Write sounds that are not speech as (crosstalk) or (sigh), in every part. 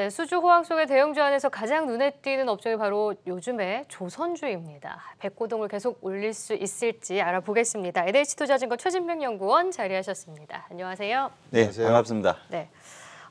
네, 수주 호황 속의 대형주 안에서 가장 눈에 띄는 업종이 바로 요즘의 조선주입니다. 백고동을 계속 올릴 수 있을지 알아보겠습니다. LH투자증권 최진명 연구원 자리하셨습니다. 안녕하세요. 네, 안녕하세요. 반갑습니다. 네.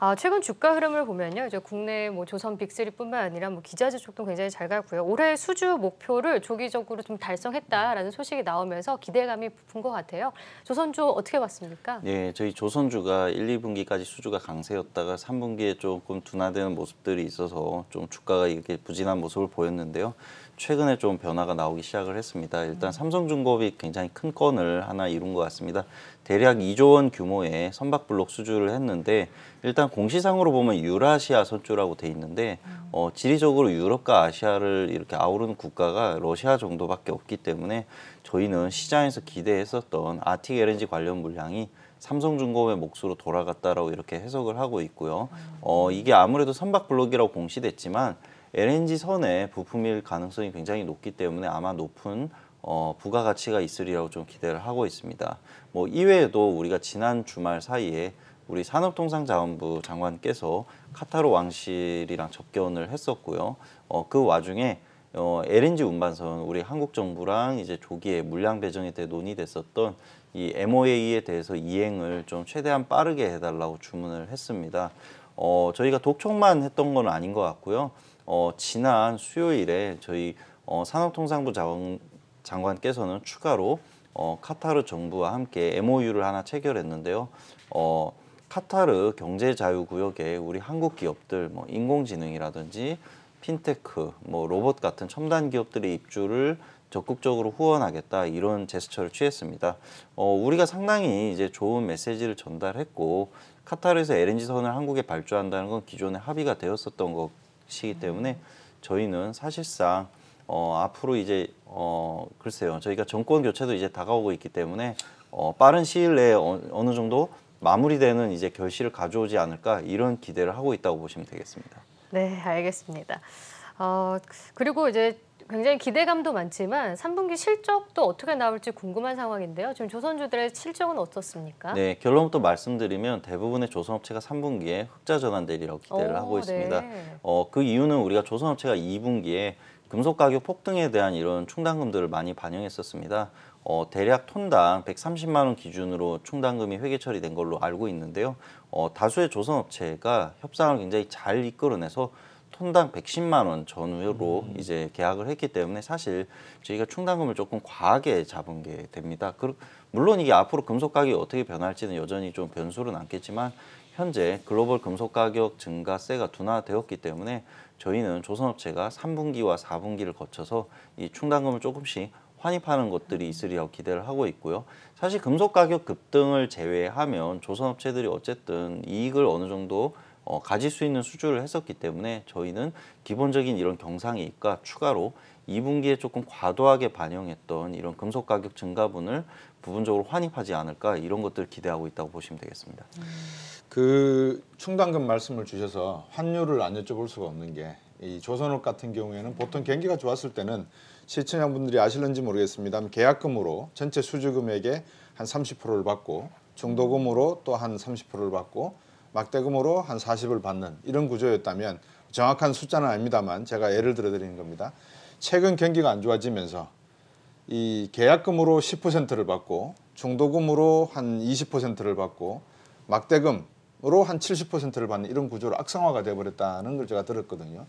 아, 최근 주가 흐름을 보면요. 이제 국내 뭐 조선 빅리뿐만 아니라 뭐 기자재 쪽도 굉장히 잘 가고요. 올해 수주 목표를 조기적으로 좀 달성했다라는 소식이 나오면서 기대감이 부푼 것 같아요. 조선주 어떻게 봤습니까? 예, 저희 조선주가 1, 2분기까지 수주가 강세였다가 3분기에 조금 둔화되는 모습들이 있어서 좀 주가가 이렇게 부진한 모습을 보였는데요. 최근에 좀 변화가 나오기 시작을 했습니다. 일단 삼성중공업이 굉장히 큰 건을 하나 이룬 것 같습니다. 대략 2조 원 규모의 선박블록 수주를 했는데 일단 공시상으로 보면 유라시아 선주라고 돼 있는데 어, 지리적으로 유럽과 아시아를 이렇게 아우르는 국가가 러시아 정도밖에 없기 때문에 저희는 시장에서 기대했었던 아틱 LNG 관련 물량이 삼성중공업의 몫으로 돌아갔다라고 이렇게 해석을 하고 있고요. 어, 이게 아무래도 선박 블록이라고 공시됐지만 LNG 선의 부품일 가능성이 굉장히 높기 때문에 아마 높은 어, 부가가치가 있으리라고 좀 기대를 하고 있습니다. 뭐 이외에도 우리가 지난 주말 사이에 우리 산업통상자원부 장관께서 카타르 왕실이랑 접견을 했었고요. 어, 그 와중에 어, LNG 운반선 우리 한국 정부랑 이제 조기에 물량 배정에 대해 논의됐었던 이 MOA에 대해서 이행을 좀 최대한 빠르게 해달라고 주문을 했습니다. 어, 저희가 독촉만 했던 건 아닌 것 같고요. 어, 지난 수요일에 저희 어, 산업통상부 장, 관께서는 추가로 어, 카타르 정부와 함께 MOU를 하나 체결했는데요. 어, 카타르 경제자유구역에 우리 한국 기업들 뭐 인공지능이라든지 핀테크, 뭐 로봇 같은 첨단 기업들의 입주를 적극적으로 후원하겠다 이런 제스처를 취했습니다. 어, 우리가 상당히 이제 좋은 메시지를 전달했고 카타르에서 LNG선을 한국에 발주한다는 건 기존에 합의가 되었었던 것이기 때문에 저희는 사실상 어, 앞으로 이제 어, 글쎄요 저희가 정권 교체도 이제 다가오고 있기 때문에 어, 빠른 시일 내에 어, 어느 정도 마무리되는 이제 결실을 가져오지 않을까 이런 기대를 하고 있다고 보시면 되겠습니다. 네, 알겠습니다. 어, 그리고 이제 굉장히 기대감도 많지만 3분기 실적도 어떻게 나올지 궁금한 상황인데요. 지금 조선주들의 실적은 어떻습니까? 네, 결론부터 말씀드리면 대부분의 조선업체가 3분기에 흑자 전환되리라고 기대를 오, 하고 네. 있습니다. 네. 어, 그 이유는 우리가 조선업체가 2분기에 금속 가격 폭등에 대한 이런 충당금들을 많이 반영했었습니다. 어, 대략 톤당 130만 원 기준으로 충당금이 회계 처리된 걸로 알고 있는데요. 어, 다수의 조선업체가 협상을 굉장히 잘 이끌어내서 톤당 110만 원 전후로 음. 이제 계약을 했기 때문에 사실 저희가 충당금을 조금 과하게 잡은 게 됩니다. 그, 물론 이게 앞으로 금속 가격이 어떻게 변할지는 여전히 좀 변수는 남겠지만 현재 글로벌 금속 가격 증가세가 둔화되었기 때문에 저희는 조선업체가 3분기와 4분기를 거쳐서 이 충당금을 조금씩 환입하는 것들이 있으리라고 기대를 하고 있고요. 사실 금속 가격 급등을 제외하면 조선업체들이 어쨌든 이익을 어느 정도 어, 가질 수 있는 수주를 했었기 때문에 저희는 기본적인 이런 경상이익과 추가로 2분기에 조금 과도하게 반영했던 이런 금속 가격 증가분을 부분적으로 환입하지 않을까 이런 것들 을 기대하고 있다고 보시면 되겠습니다. 그 충당금 말씀을 주셔서 환율을 안 여쭤볼 수가 없는 게이 조선업 같은 경우에는 보통 경기가 좋았을 때는 시청자분들이 아실는지 모르겠습니다 계약금으로 전체 수주금액의 한 30%를 받고 중도금으로 또 한 30%를 받고 막대금으로 한 40을 받는 이런 구조였다면 정확한 숫자는 아닙니다만 제가 예를 들어 드리는 겁니다. 최근 경기가 안 좋아지면서 이 계약금으로 10%를 받고 중도금으로 한 20%를 받고 막대금으로 한 70%를 받는 이런 구조로 악성화가 돼버렸다는 걸 제가 들었거든요.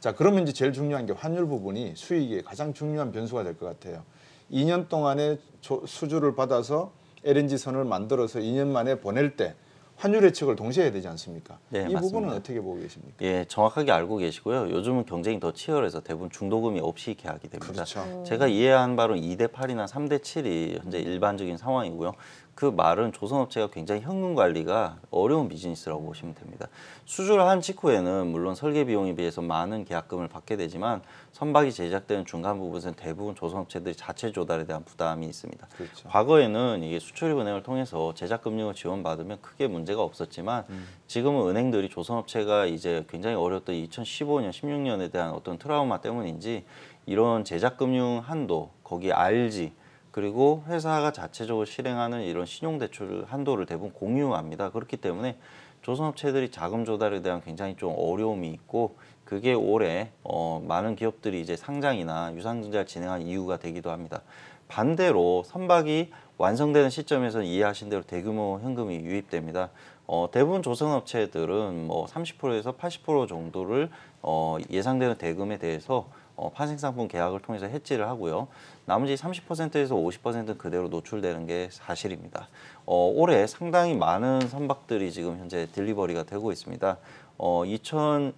자 그러면 이제 제일 중요한 게 환율 부분이 수익의 가장 중요한 변수가 될 것 같아요. 2년 동안의 수주를 받아서 LNG 선을 만들어서 2년 만에 보낼 때 환율 예측을 동시에 해야 되지 않습니까? 네, 이 맞습니다. 부분은 어떻게 보고 계십니까? 예, 정확하게 알고 계시고요. 요즘은 경쟁이 더 치열해서 대부분 중도금이 없이 계약이 됩니다. 그렇죠. 제가 이해한 바로 2대 8이나 3대 7이 현재 일반적인 상황이고요. 그 말은 조선업체가 굉장히 현금 관리가 어려운 비즈니스라고 보시면 됩니다. 수주를 한 직후에는 물론 설계 비용에 비해서 많은 계약금을 받게 되지만 선박이 제작되는 중간 부분에서는 대부분 조선업체들이 자체 조달에 대한 부담이 있습니다. 그렇죠. 과거에는 이게 수출입은행을 통해서 제작금융을 지원받으면 크게 문제가 없었지만 음. 지금은 은행들이 조선업체가 이제 굉장히 어려웠던 2015년, 16년에 대한 어떤 트라우마 때문인지 이런 제작금융 한도, 거기 RG, 그리고 회사가 자체적으로 실행하는 이런 신용대출 한도를 대부분 공유합니다. 그렇기 때문에 조선업체들이 자금 조달에 대한 굉장히 좀 어려움이 있고 그게 올해 어, 많은 기업들이 이제 상장이나 유상증자를 진행한 이유가 되기도 합니다. 반대로 선박이 완성되는 시점에서 이해하신 대로 대규모 현금이 유입됩니다. 어, 대부분 조선업체들은 뭐 30%에서 80% 정도를 어, 예상되는 대금에 대해서 어, 파생상품 계약을 통해서 해지를 하고요. 나머지 30%에서 50%는 그대로 노출되는 게 사실입니다. 어, 올해 상당히 많은 선박들이 지금 현재 딜리버리가 되고 있습니다. 어, 2000,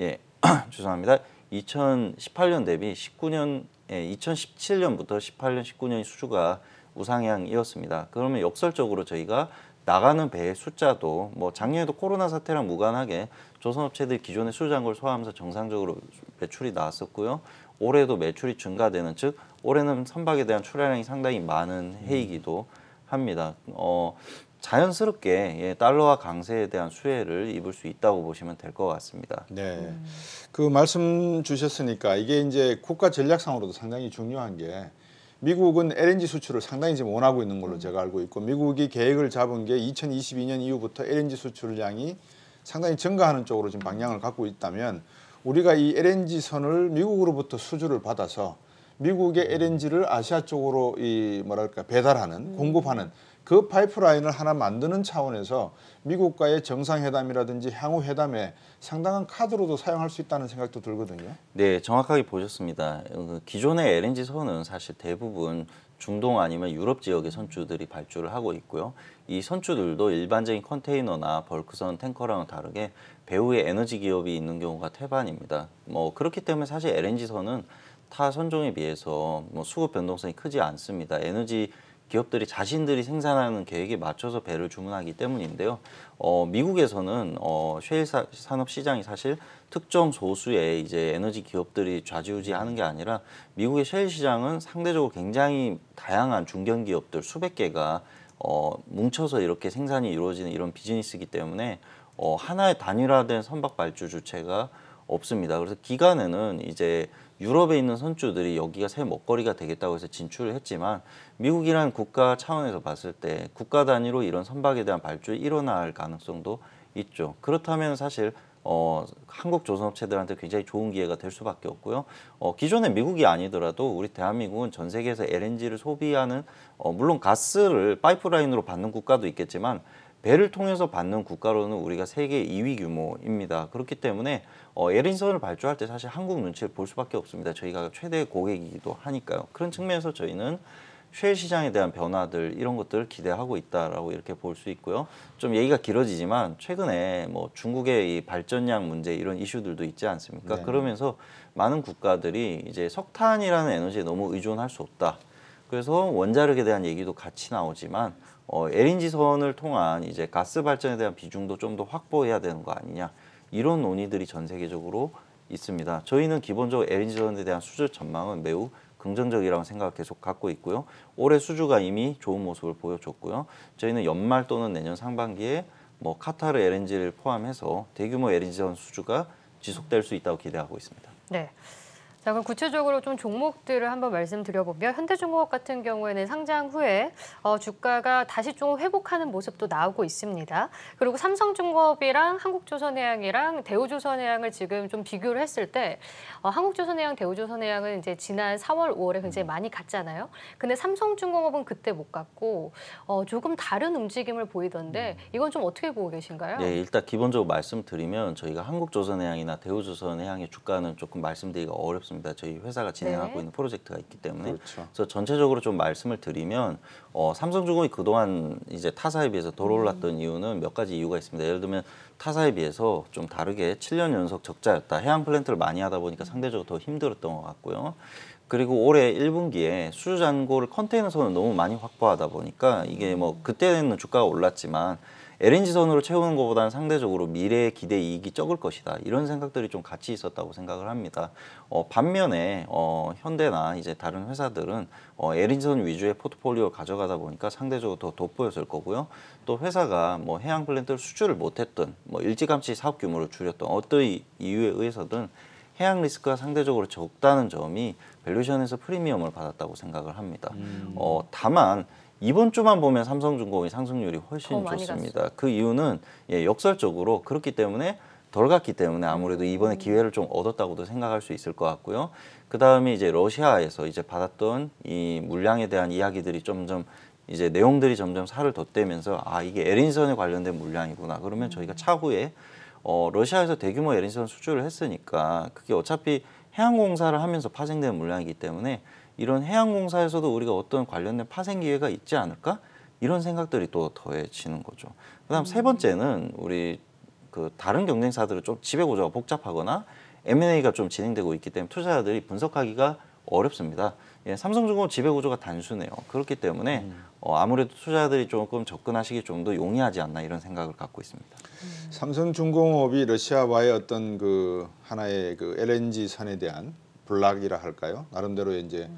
예, (clears throat) 죄송합니다. 2018년 대비 19년, 예, 2017년부터 18년, 19년 수주가 우상향이었습니다. 그러면 역설적으로 저희가 나가는 배의 숫자도 뭐 작년에도 코로나 사태랑 무관하게 조선업체들이 기존의 수주한 걸 소화하면서 정상적으로 매출이 나왔었고요. 올해도 매출이 증가되는 즉 올해는 선박에 대한 출하량이 상당히 많은 음. 해이기도 합니다. 어, 자연스럽게 예, 달러와 강세에 대한 수혜를 입을 수 있다고 보시면 될 것 같습니다. 네, 음. 그 말씀 주셨으니까 이게 이제 국가 전략상으로도 상당히 중요한 게 미국은 LNG 수출을 상당히 지금 원하고 있는 걸로 음. 제가 알고 있고 미국이 계획을 잡은 게 2022년 이후부터 LNG 수출량이 상당히 증가하는 쪽으로 지금 방향을 갖고 있다면 우리가 이 LNG 선을 미국으로부터 수주를 받아서 미국의 LNG를 아시아 쪽으로 이 뭐랄까 배달하는 음. 공급하는 그 파이프라인을 하나 만드는 차원에서 미국과의 정상회담이라든지 향후 회담에 상당한 카드로도 사용할 수 있다는 생각도 들거든요. 네, 정확하게 보셨습니다. 어, 그 기존의 LNG 선은 사실 대부분 중동 아니면 유럽 지역의 선주들이 발주를 하고 있고요. 이 선주들도 일반적인 컨테이너나 벌크선 탱커랑 은 다르게 배후에 에너지 기업이 있는 경우가 태반입니다. 뭐 그렇기 때문에 사실 LNG선은 타 선종에 비해서 뭐 수급 변동성이 크지 않습니다. 에너지 기업들이 자신들이 생산하는 계획에 맞춰서 배를 주문하기 때문인데요. 어, 미국에서는 어, 쉐일 사, 산업 시장이 사실 특정 소수의 이제 에너지 기업들이 좌지우지하는 게 아니라 미국의 쉐일 시장은 상대적으로 굉장히 다양한 중견 기업들 수백 개가 어, 뭉쳐서 이렇게 생산이 이루어지는 이런 비즈니스이기 때문에 어, 하나의 단일화된 선박 발주 주체가 없습니다. 그래서 기간에는 이제 유럽에 있는 선주들이 여기가 새 먹거리가 되겠다고 해서 진출을 했지만 미국이란 국가 차원에서 봤을 때 국가 단위로 이런 선박에 대한 발주에 일어날 가능성도 있죠. 그렇다면 사실 어, 한국 조선업체들한테 굉장히 좋은 기회가 될 수밖에 없고요. 어, 기존의 미국이 아니더라도 우리 대한민국은 전 세계에서 LNG를 소비하는 어, 물론 가스를 파이프라인으로 받는 국가도 있겠지만 배를 통해서 받는 국가로는 우리가 세계 2위 규모입니다. 그렇기 때문에 어, LNG선을 발주할 때 사실 한국 눈치를 볼 수밖에 없습니다. 저희가 최대 고객이기도 하니까요. 그런 측면에서 저희는 쉐 시장에 대한 변화들 이런 것들을 기대하고 있다라고 이렇게 볼 수 있고요. 좀 얘기가 길어지지만 최근에 뭐 중국의 이 발전량 문제 이런 이슈들도 있지 않습니까? 네. 그러면서 많은 국가들이 이제 석탄이라는 에너지에 너무 의존할 수 없다. 그래서 원자력에 대한 얘기도 같이 나오지만 어, LNG선을 통한 이제 가스 발전에 대한 비중도 좀 더 확보해야 되는 거 아니냐 이런 논의들이 전 세계적으로 있습니다. 저희는 기본적으로 LNG선에 대한 수주 전망은 매우 긍정적이라고 생각 계속 갖고 있고요. 올해 수주가 이미 좋은 모습을 보여줬고요. 저희는 연말 또는 내년 상반기에 뭐 카타르 LNG를 포함해서 대규모 LNG 선 수주가 지속될 수 있다고 기대하고 있습니다. 네. 자, 그럼 구체적으로 좀 종목들을 한번 말씀드려보면 현대중공업 같은 경우에는 상장 후에 어, 주가가 다시 좀 회복하는 모습도 나오고 있습니다. 그리고 삼성중공업이랑 한국조선해양이랑 대우조선해양을 지금 좀 비교를 했을 때 어, 한국조선해양, 대우조선해양은 이제 지난 4월, 5월에 굉장히 음. 많이 갔잖아요. 근데 삼성중공업은 그때 못 갔고 어, 조금 다른 움직임을 보이던데 음. 이건 좀 어떻게 보고 계신가요? 네, 일단 기본적으로 말씀드리면 저희가 한국조선해양이나 대우조선해양의 주가는 조금 말씀드리기가 어렵습니다. 있습니다. 저희 회사가 네. 진행하고 네. 있는 프로젝트가 있기 때문에 그렇죠. 그래서 전체적으로 좀 말씀을 드리면 어, 삼성중공이 그동안 이제 타사에 비해서 덜 음. 올랐던 음. 이유는 몇 가지 이유가 있습니다. 예를 들면 타사에 비해서 좀 다르게 7년 연속 적자였다. 해양 플랜트를 많이 하다 보니까 음. 상대적으로 더 힘들었던 것 같고요. 그리고 올해 1분기에 수주 잔고를 컨테이너선을 너무 많이 확보하다 보니까 이게 뭐 그때는 주가가 올랐지만 LNG선으로 채우는 것보다는 상대적으로 미래의 기대 이익이 적을 것이다. 이런 생각들이 좀 같이 있었다고 생각을 합니다. 어, 반면에 어, 현대나 이제 다른 회사들은 어, LNG선 위주의 포트폴리오를 가져가다 보니까 상대적으로 더 돋보였을 거고요. 또 회사가 뭐 해양 플랜트를 수주를 못했던 뭐 일찌감치 사업 규모를 줄였던 어떤 이유에 의해서든 해양 리스크가 상대적으로 적다는 점이 밸류션에서 프리미엄을 받았다고 생각을 합니다. 음. 어, 다만 이번 주만 보면 삼성중공이 상승률이 훨씬 좋습니다. 그 이유는 예, 역설적으로 그렇기 때문에 덜 갔기 때문에 아무래도 이번에 음. 기회를 좀 얻었다고도 생각할 수 있을 것 같고요. 그 다음에 이제 러시아에서 이제 받았던 이 물량에 대한 이야기들이 점점 이제 내용들이 점점 살을 덧대면서 아 이게 에린선에 관련된 물량이구나 그러면 저희가 음. 차후에 어 러시아에서 대규모 에린선 수출을 했으니까 그게 어차피 해양공사를 하면서 파생된 물량이기 때문에 이런 해양공사에서도 우리가 어떤 관련된 파생 기회가 있지 않을까? 이런 생각들이 또 더해지는 거죠. 그다음 음. 세 번째는 우리 그 다른 경쟁사들은 좀 지배 구조가 복잡하거나 M&A가 좀 진행되고 있기 때문에 투자자들이 분석하기가 어렵습니다. 예, 삼성중공 지배 구조가 단순해요. 그렇기 때문에 음. 어, 아무래도 투자자들이 조금 접근하시기 좀 더 용이하지 않나 이런 생각을 갖고 있습니다. 음. 삼성중공업이 러시아와의 어떤 그 하나의 그 LNG 선에 대한 블락이라 할까요? 나름대로 이제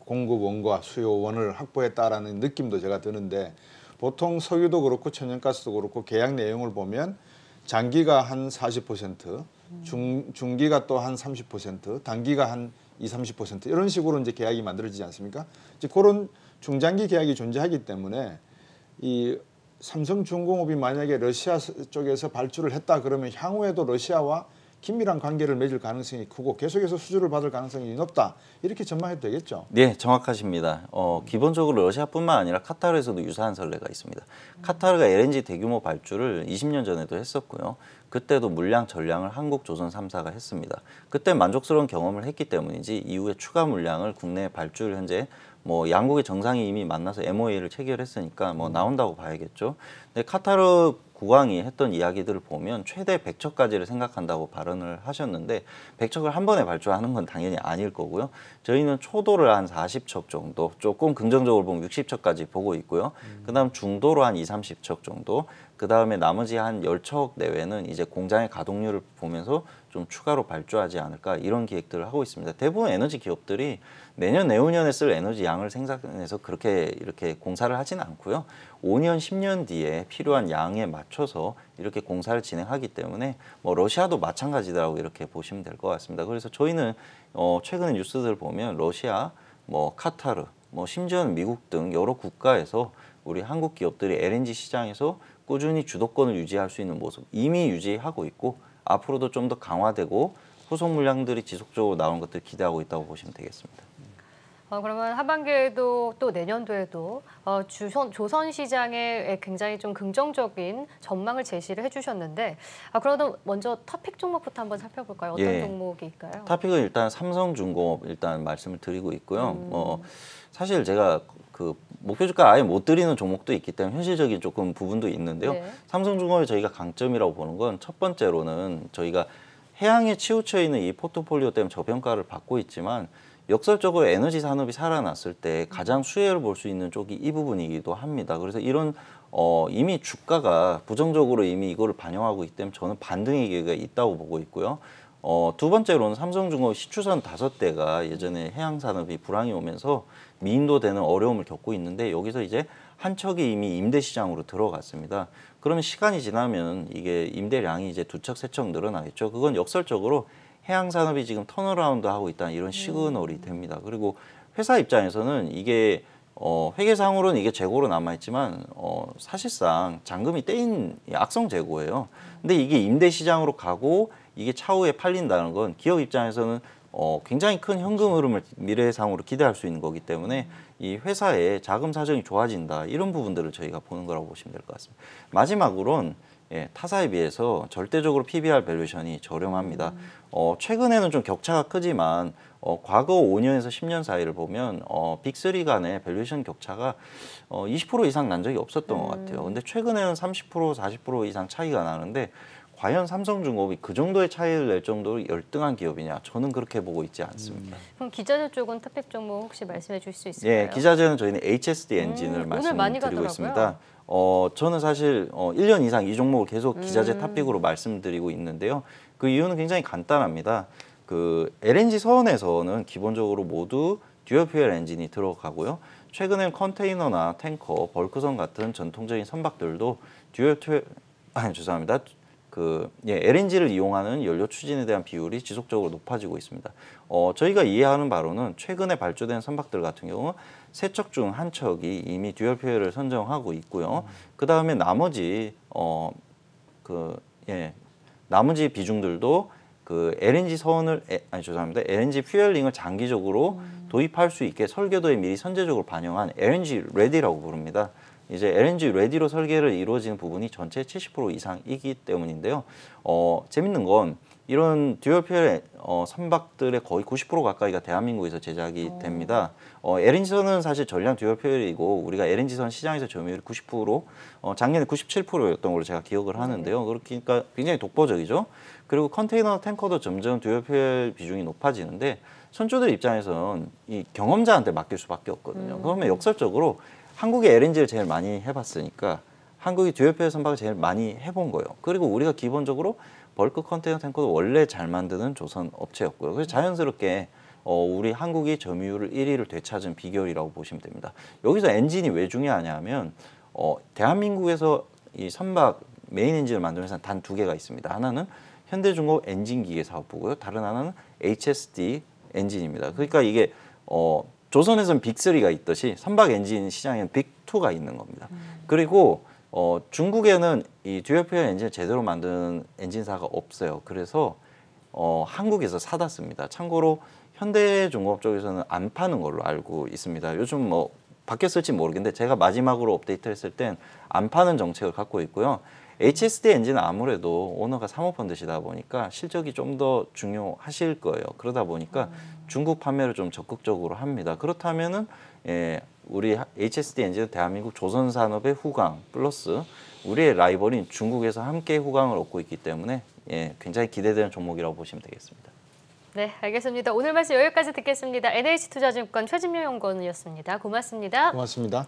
공급원과 수요원을 확보했다라는 느낌도 제가 드는데 보통 석유도 그렇고 천연가스도 그렇고 계약 내용을 보면 장기가 한 40%, 중, 중기가 또 한 30%, 단기가 한 20, 30% 이런 식으로 이제 계약이 만들어지지 않습니까? 이제 그런 중장기 계약이 존재하기 때문에 이 삼성중공업이 만약에 러시아 쪽에서 발주를 했다 그러면 향후에도 러시아와 긴밀한 관계를 맺을 가능성이 크고 계속해서 수주를 받을 가능성이 높다. 이렇게 전망해도 되겠죠? 네, 정확하십니다. 어, 기본적으로 러시아뿐만 아니라 카타르에서도 유사한 선례가 있습니다. 카타르가 LNG 대규모 발주를 20년 전에도 했었고요. 그때도 물량 전량을 한국 조선 3사가 했습니다. 그때 만족스러운 경험을 했기 때문인지 이후에 추가 물량을 국내에 발주를 현재 뭐 양국의 정상이 이미 만나서 MOA를 체결했으니까 뭐 음. 나온다고 봐야겠죠. 근데 카타르 국왕이 했던 이야기들을 보면 최대 100척까지를 생각한다고 발언을 하셨는데 100척을 한 번에 발주하는 건 당연히 아닐 거고요. 저희는 초도를 한 40척 정도, 조금 긍정적으로 보면 60척까지 보고 있고요. 음. 그다음 중도로 한 2, 30척 정도, 그다음에 나머지 한 10척 내외는 이제 공장의 가동률을 보면서 좀 추가로 발주하지 않을까 이런 기획들을 하고 있습니다. 대부분 에너지 기업들이 내년 내후년에 쓸 에너지 양을 생산해서 그렇게 이렇게 공사를 하진 않고요. 5년 10년 뒤에 필요한 양에 맞춰서 이렇게 공사를 진행하기 때문에 뭐 러시아도 마찬가지라고 이렇게 보시면 될 것 같습니다. 그래서 저희는 어 최근에 뉴스들 을 보면 러시아, 뭐 카타르, 뭐 심지어는 미국 등 여러 국가에서 우리 한국 기업들이 LNG 시장에서 꾸준히 주도권을 유지할 수 있는 모습 이미 유지하고 있고 앞으로도 좀 더 강화되고 후속 물량들이 지속적으로 나오는 것들 기대하고 있다고 보시면 되겠습니다. 어, 그러면 하반기에도 또 내년도에도 어, 주선, 조선시장에 굉장히 좀 긍정적인 전망을 제시를 해주셨는데 아, 그러면 먼저 탑픽 종목부터 한번 살펴볼까요? 어떤 예. 종목일까요? 이 탑픽은 일단 삼성중공업 일단 말씀을 드리고 있고요. 음. 어, 사실 제가 그 목표 주가 아예 못 드리는 종목도 있기 때문에 현실적인 조금 부분도 있는데요. 네. 삼성중공업이 저희가 강점이라고 보는 건 첫 번째로는 저희가 해양에 치우쳐 있는 이 포트폴리오 때문에 저평가를 받고 있지만 역설적으로 에너지 산업이 살아났을 때 가장 수혜를 볼 수 있는 쪽이 이 부분이기도 합니다. 그래서 이런 어, 이미 주가가 부정적으로 이미 이거를 반영하고 있기 때문에 저는 반등의 기회가 있다고 보고 있고요. 어, 두 번째로는 삼성중공업 시추선 다섯 대가 예전에 해양산업이 불황이 오면서 미인도 되는 어려움을 겪고 있는데 여기서 이제 한 척이 이미 임대시장으로 들어갔습니다. 그러면 시간이 지나면 이게 임대량이 이제 두 척, 세 척 늘어나겠죠. 그건 역설적으로 해양 산업이 지금 턴어라운드 하고 있다는 이런 시그널이 음. 됩니다. 그리고 회사 입장에서는 이게 어, 회계상으로는 이게 재고로 남아있지만 어, 사실상 잔금이 떼인 악성 재고예요. 근데 이게 임대시장으로 가고 이게 차후에 팔린다는 건 기업 입장에서는 어, 굉장히 큰 현금 흐름을 미래상으로 기대할 수 있는 거기 때문에 이 회사의 자금 사정이 좋아진다 이런 부분들을 저희가 보는 거라고 보시면 될 것 같습니다. 마지막으론 예, 타사에 비해서 절대적으로 PBR 밸류션이 저렴합니다. 음. 어, 최근에는 좀 격차가 크지만 어, 과거 5년에서 10년 사이를 보면 어, 빅3 간의 밸류션 격차가 어, 20% 이상 난 적이 없었던 음. 것 같아요. 음. 근데 최근에는 30% 40% 이상 차이가 나는데 과연 삼성중공업이 그 정도의 차이를 낼 정도로 열등한 기업이냐 저는 그렇게 보고 있지 않습니다. 음. 그럼 기자재 쪽은 탑픽 정보 혹시 말씀해 주실 수 있을까요? 예, 기자재는 저희는 HSD 엔진을 음, 말씀드리고 있습니다. 어, 저는 사실 어, 1년 이상 이 종목을 계속 기자재 음. 탑픽으로 말씀드리고 있는데요. 그 이유는 굉장히 간단합니다. 그 LNG 선에서는 기본적으로 모두 듀얼 퓨엘 엔진이 들어가고요. 최근엔 컨테이너나 탱커, 벌크선 같은 전통적인 선박들도 듀얼 퓨엘 (laughs) 아니 죄송합니다. 그 예, LNG를 이용하는 연료 추진에 대한 비율이 지속적으로 높아지고 있습니다. 어, 저희가 이해하는 바로는 최근에 발주된 선박들 같은 경우 는 세척중한 척이 이미 듀얼 표엘을 선정하고 있고요. 음. 그 다음에 나머지 어그예 나머지 비중들도 그 LNG 선을 아니 죄송합니다 LNG 퓨얼링을 장기적으로 음. 도입할 수 있게 설계도에 미리 선제적으로 반영한 LNG 레디라고 부릅니다. 이제 LNG 레디로 설계를 이루어지는 부분이 전체 70% 이상이기 때문인데요. 어 재밌는 건 이런 듀얼필 어, 선박들의 거의 90% 가까이가 대한민국에서 제작이 오. 어. 됩니다. 어, LNG선은 사실 전량 듀얼필이고 표 우리가 LNG선 시장에서 점유율 90% 어, 작년에 97%였던 걸로 제가 기억을 네. 하는데요. 그러니까 굉장히 독보적이죠. 그리고 컨테이너 탱커도 점점 듀얼필 표 비중이 높아지는데 선조들 입장에서는 이 경험자한테 맡길 수밖에 없거든요. 음. 그러면 역설적으로 한국의 LNG를 제일 많이 해봤으니까 한국이 듀얼필 표 선박을 제일 많이 해본 거예요. 그리고 우리가 기본적으로 벌크 컨테이너 탱커도 원래 잘 만드는 조선 업체였고요. 그래서 음. 자연스럽게 어, 우리 한국이 점유율을 1위를 되찾은 비결이라고 보시면 됩니다. 여기서 엔진이 왜 중요하냐면 어, 대한민국에서 이 선박 메인 엔진을 만드는 회사는 단두 개가 있습니다. 하나는 현대중공업 엔진기계 사업부고요. 다른 하나는 HSD 엔진입니다. 그러니까 이게 어, 조선에서는 빅3가 있듯이 선박 엔진 시장에는 빅2가 있는 겁니다. 음. 그리고 어, 중국에는 이 듀얼 퓨얼 엔진을 제대로 만드는 엔진사가 없어요. 그래서 어, 한국에서 사다 씁니다. 참고로 현대중공업 쪽에서는 안 파는 걸로 알고 있습니다. 요즘 뭐 바뀌었을지 모르겠는데 제가 마지막으로 업데이트했을 땐 안 파는 정책을 갖고 있고요. HSD 엔진은 아무래도 오너가 사모펀드시다 보니까 실적이 좀 더 중요하실 거예요. 그러다 보니까 음. 중국 판매를 좀 적극적으로 합니다. 그렇다면은 예, 우리 HSD 엔진은 대한민국 조선 산업의 후광 플러스 우리의 라이벌인 중국에서 함께 후광을 얻고 있기 때문에 예, 굉장히 기대되는 종목이라고 보시면 되겠습니다. 네, 알겠습니다. 오늘 말씀 여기까지 듣겠습니다. NH투자증권 최진명 연구원이었습니다. 고맙습니다. 고맙습니다.